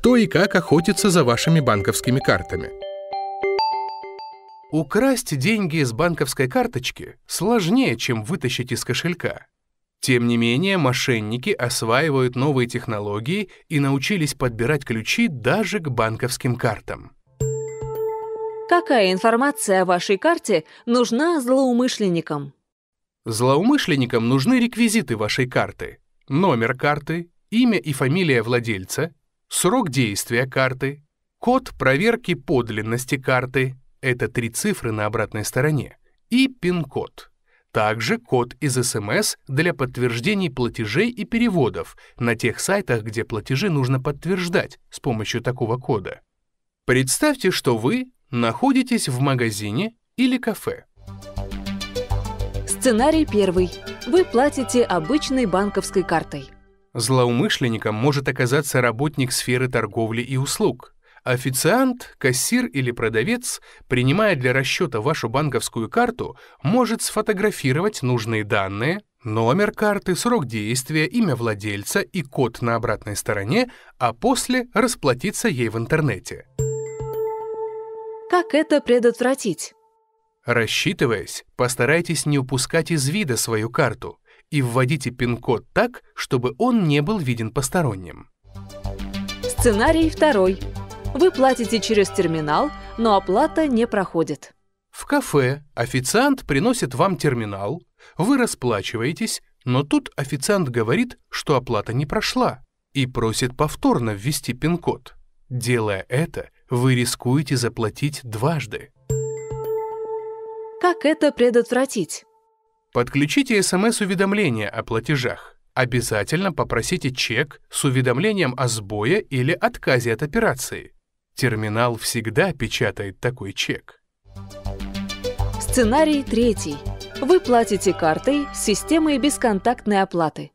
кто и как охотится за вашими банковскими картами. Украсть деньги из банковской карточки сложнее, чем вытащить из кошелька. Тем не менее, мошенники осваивают новые технологии и научились подбирать ключи даже к банковским картам. Какая информация о вашей карте нужна злоумышленникам? Злоумышленникам нужны реквизиты вашей карты. Номер карты, имя и фамилия владельца, срок действия карты, код проверки подлинности карты — это три цифры на обратной стороне, и пин-код. Также код из СМС для подтверждений платежей и переводов на тех сайтах, где платежи нужно подтверждать с помощью такого кода. Представьте, что вы находитесь в магазине или кафе. Сценарий первый. Вы платите обычной банковской картой. Злоумышленником может оказаться работник сферы торговли и услуг. Официант, кассир или продавец, принимая для расчета вашу банковскую карту, может сфотографировать нужные данные, номер карты, срок действия, имя владельца и код на обратной стороне, а после расплатиться ей в интернете. Как это предотвратить? Рассчитываясь, постарайтесь не упускать из вида свою карту и вводите пин-код так, чтобы он не был виден посторонним. Сценарий второй. Вы платите через терминал, но оплата не проходит. В кафе официант приносит вам терминал, вы расплачиваетесь, но тут официант говорит, что оплата не прошла и просит повторно ввести пин-код. Делая это, вы рискуете заплатить дважды. Как это предотвратить? Подключите СМС-уведомления о платежах. Обязательно попросите чек с уведомлением о сбое или отказе от операции. Терминал всегда печатает такой чек. Сценарий третий. Вы платите картой с системой бесконтактной оплаты.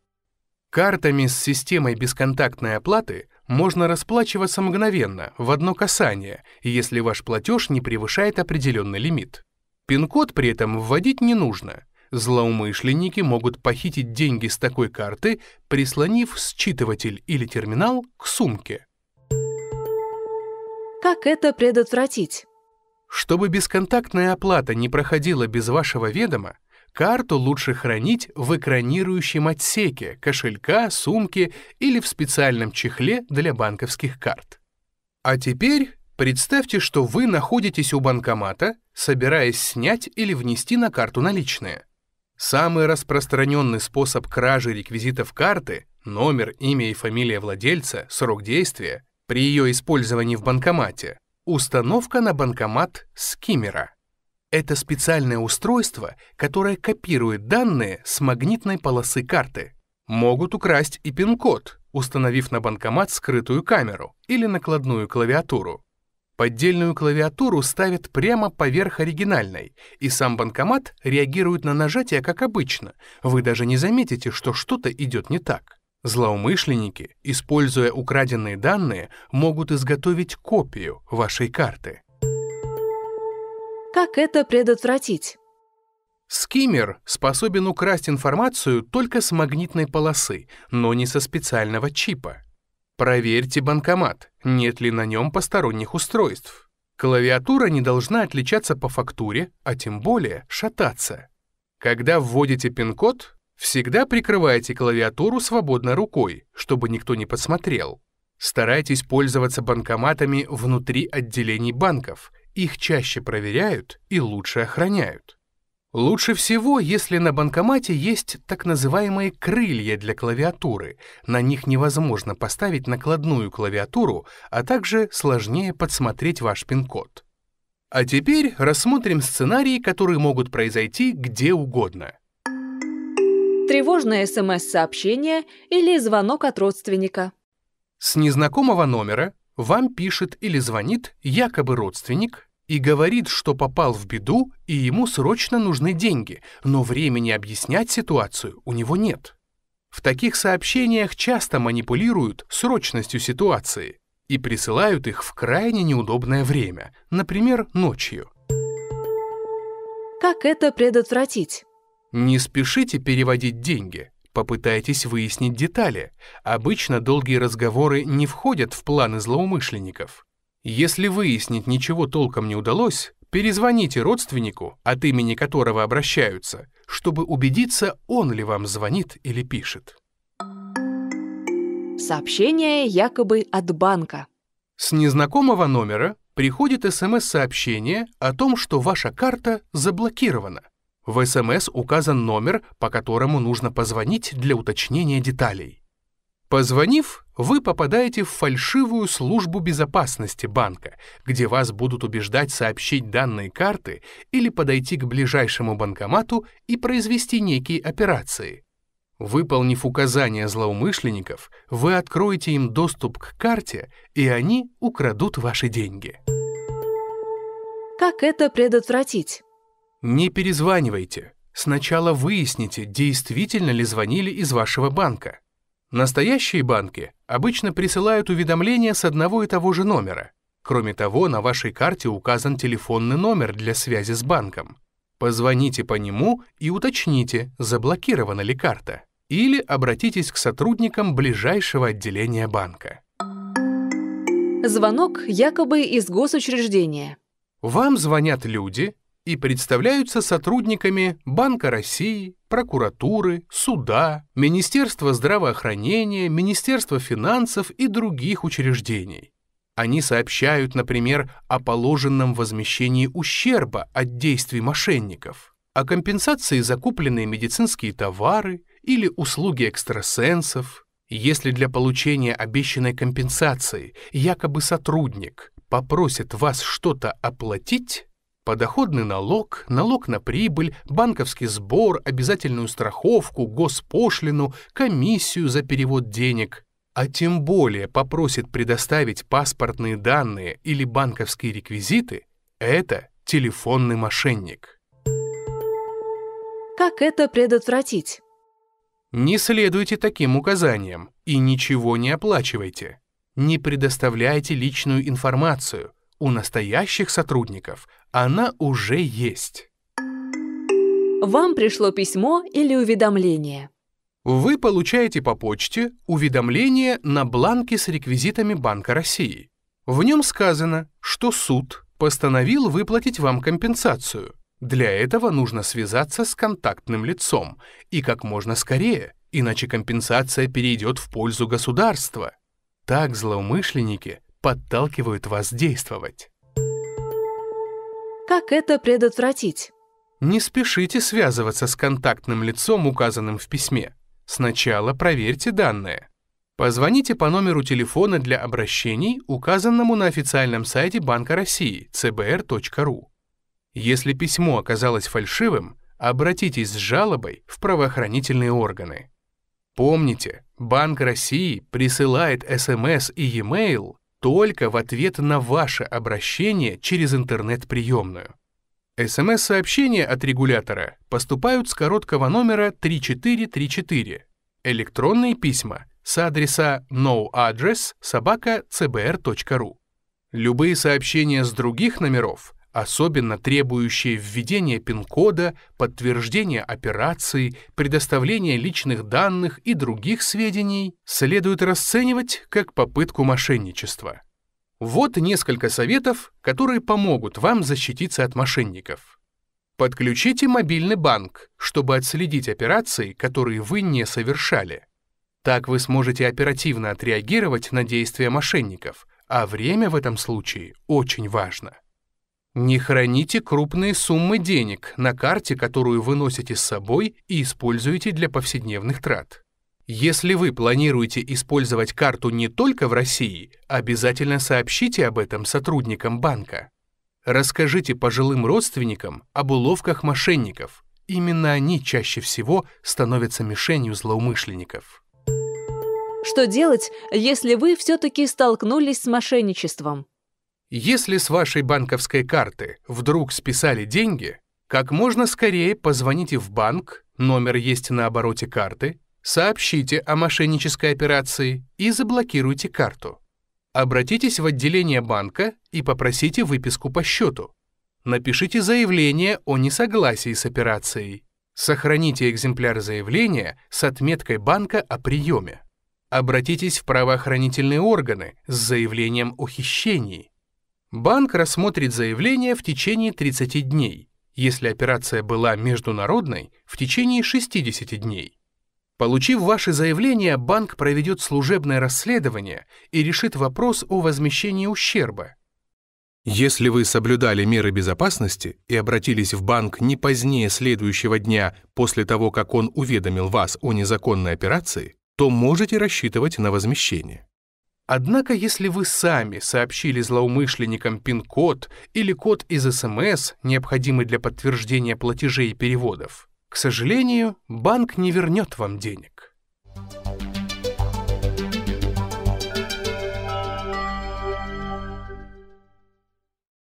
Картами с системой бесконтактной оплаты можно расплачиваться мгновенно, в одно касание, если ваш платеж не превышает определенный лимит. Пин-код при этом вводить не нужно – Злоумышленники могут похитить деньги с такой карты, прислонив считыватель или терминал к сумке. Как это предотвратить? Чтобы бесконтактная оплата не проходила без вашего ведома, карту лучше хранить в экранирующем отсеке кошелька, сумки или в специальном чехле для банковских карт. А теперь представьте, что вы находитесь у банкомата, собираясь снять или внести на карту наличные. Самый распространенный способ кражи реквизитов карты – номер, имя и фамилия владельца, срок действия – при ее использовании в банкомате – установка на банкомат скиммера. Это специальное устройство, которое копирует данные с магнитной полосы карты. Могут украсть и пин-код, установив на банкомат скрытую камеру или накладную клавиатуру. Поддельную клавиатуру ставят прямо поверх оригинальной, и сам банкомат реагирует на нажатие как обычно. Вы даже не заметите, что что-то идет не так. Злоумышленники, используя украденные данные, могут изготовить копию вашей карты. Как это предотвратить? Скиммер способен украсть информацию только с магнитной полосы, но не со специального чипа. Проверьте банкомат, нет ли на нем посторонних устройств. Клавиатура не должна отличаться по фактуре, а тем более шататься. Когда вводите пин-код, всегда прикрывайте клавиатуру свободной рукой, чтобы никто не подсмотрел. Старайтесь пользоваться банкоматами внутри отделений банков, их чаще проверяют и лучше охраняют. Лучше всего, если на банкомате есть так называемые крылья для клавиатуры. На них невозможно поставить накладную клавиатуру, а также сложнее подсмотреть ваш пин-код. А теперь рассмотрим сценарии, которые могут произойти где угодно. Тревожное СМС-сообщение или звонок от родственника. С незнакомого номера вам пишет или звонит якобы родственник, и говорит, что попал в беду и ему срочно нужны деньги, но времени объяснять ситуацию у него нет. В таких сообщениях часто манипулируют срочностью ситуации и присылают их в крайне неудобное время, например, ночью. Как это предотвратить? Не спешите переводить деньги, попытайтесь выяснить детали. Обычно долгие разговоры не входят в планы злоумышленников. Если выяснить ничего толком не удалось, перезвоните родственнику, от имени которого обращаются, чтобы убедиться, он ли вам звонит или пишет. Сообщение якобы от банка. С незнакомого номера приходит СМС-сообщение о том, что ваша карта заблокирована. В СМС указан номер, по которому нужно позвонить для уточнения деталей. Позвонив, вы попадаете в фальшивую службу безопасности банка, где вас будут убеждать сообщить данные карты или подойти к ближайшему банкомату и произвести некие операции. Выполнив указания злоумышленников, вы откроете им доступ к карте, и они украдут ваши деньги. Как это предотвратить? Не перезванивайте. Сначала выясните, действительно ли звонили из вашего банка. Настоящие банки обычно присылают уведомления с одного и того же номера. Кроме того, на вашей карте указан телефонный номер для связи с банком. Позвоните по нему и уточните, заблокирована ли карта. Или обратитесь к сотрудникам ближайшего отделения банка. Звонок якобы из госучреждения. Вам звонят люди, и представляются сотрудниками Банка России, прокуратуры, суда, Министерства здравоохранения, Министерства финансов и других учреждений. Они сообщают, например, о положенном возмещении ущерба от действий мошенников, о компенсации закупленные медицинские товары или услуги экстрасенсов. Если для получения обещанной компенсации якобы сотрудник попросит вас что-то оплатить, подоходный налог, налог на прибыль, банковский сбор, обязательную страховку, госпошлину, комиссию за перевод денег, а тем более попросит предоставить паспортные данные или банковские реквизиты, это телефонный мошенник. Как это предотвратить? Не следуйте таким указаниям и ничего не оплачивайте. Не предоставляйте личную информацию, у настоящих сотрудников она уже есть. Вам пришло письмо или уведомление. Вы получаете по почте уведомление на бланке с реквизитами Банка России. В нем сказано, что суд постановил выплатить вам компенсацию. Для этого нужно связаться с контактным лицом и как можно скорее, иначе компенсация перейдет в пользу государства. Так злоумышленники подталкивают вас действовать. Как это предотвратить? Не спешите связываться с контактным лицом, указанным в письме. Сначала проверьте данные. Позвоните по номеру телефона для обращений, указанному на официальном сайте Банка России cbr.ru. Если письмо оказалось фальшивым, обратитесь с жалобой в правоохранительные органы. Помните, Банк России присылает СМС эм и e-mail только в ответ на ваше обращение через интернет-приемную. СМС-сообщения от регулятора поступают с короткого номера 3434. Электронные письма с адреса noaddress собака cbr.ru. Любые сообщения с других номеров особенно требующие введения пин-кода, подтверждения операции, предоставления личных данных и других сведений, следует расценивать как попытку мошенничества. Вот несколько советов, которые помогут вам защититься от мошенников. Подключите мобильный банк, чтобы отследить операции, которые вы не совершали. Так вы сможете оперативно отреагировать на действия мошенников, а время в этом случае очень важно. Не храните крупные суммы денег на карте, которую вы носите с собой и используете для повседневных трат. Если вы планируете использовать карту не только в России, обязательно сообщите об этом сотрудникам банка. Расскажите пожилым родственникам об уловках мошенников. Именно они чаще всего становятся мишенью злоумышленников. Что делать, если вы все-таки столкнулись с мошенничеством? Если с вашей банковской карты вдруг списали деньги, как можно скорее позвоните в банк, номер есть на обороте карты, сообщите о мошеннической операции и заблокируйте карту. Обратитесь в отделение банка и попросите выписку по счету. Напишите заявление о несогласии с операцией. Сохраните экземпляр заявления с отметкой банка о приеме. Обратитесь в правоохранительные органы с заявлением о хищении. Банк рассмотрит заявление в течение 30 дней, если операция была международной, в течение 60 дней. Получив ваше заявление, банк проведет служебное расследование и решит вопрос о возмещении ущерба. Если вы соблюдали меры безопасности и обратились в банк не позднее следующего дня после того, как он уведомил вас о незаконной операции, то можете рассчитывать на возмещение. Однако, если вы сами сообщили злоумышленникам пин-код или код из СМС, необходимый для подтверждения платежей и переводов, к сожалению, банк не вернет вам денег. Thank you